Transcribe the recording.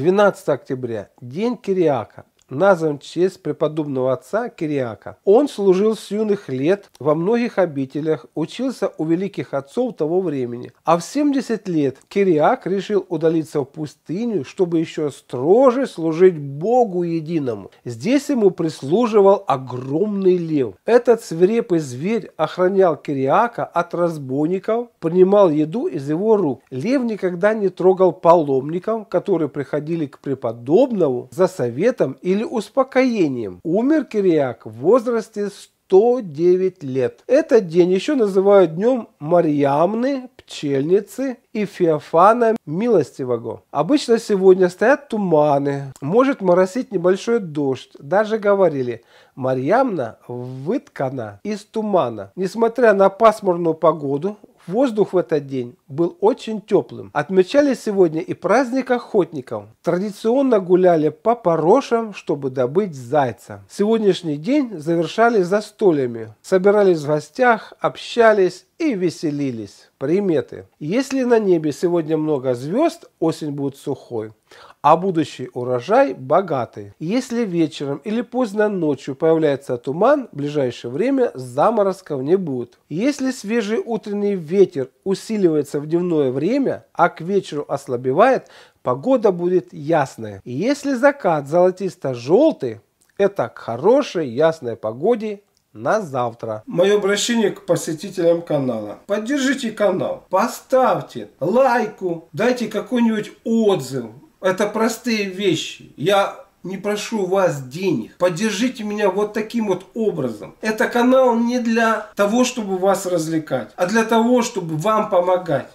12 октября – День Кириака назван в честь преподобного отца Кириака. Он служил с юных лет во многих обителях, учился у великих отцов того времени. А в 70 лет Кириак решил удалиться в пустыню, чтобы еще строже служить Богу Единому. Здесь ему прислуживал огромный лев. Этот свирепый зверь охранял Кириака от разбойников, принимал еду из его рук. Лев никогда не трогал паломников, которые приходили к преподобному за советом или или успокоением. Умер Кириак в возрасте 109 лет. Этот день еще называют днем Марьямны, пчельницы и Феофана Милостивого. Обычно сегодня стоят туманы, может моросить небольшой дождь. Даже говорили, Марьямна выткана из тумана. Несмотря на пасмурную погоду, Воздух в этот день был очень теплым. Отмечали сегодня и праздник охотников. Традиционно гуляли по порошам, чтобы добыть зайца. Сегодняшний день завершали застольями. Собирались в гостях, общались и веселились. Приметы. Если на небе сегодня много звезд, осень будет сухой а будущий урожай богатый. Если вечером или поздно ночью появляется туман, в ближайшее время заморозков не будет. Если свежий утренний ветер усиливается в дневное время, а к вечеру ослабевает, погода будет ясная. И если закат золотисто-желтый, это к хорошей ясной погоде на завтра. Мое обращение к посетителям канала. Поддержите канал, поставьте лайку, дайте какой-нибудь отзыв. Это простые вещи. Я не прошу вас денег. Поддержите меня вот таким вот образом. Это канал не для того, чтобы вас развлекать, а для того, чтобы вам помогать.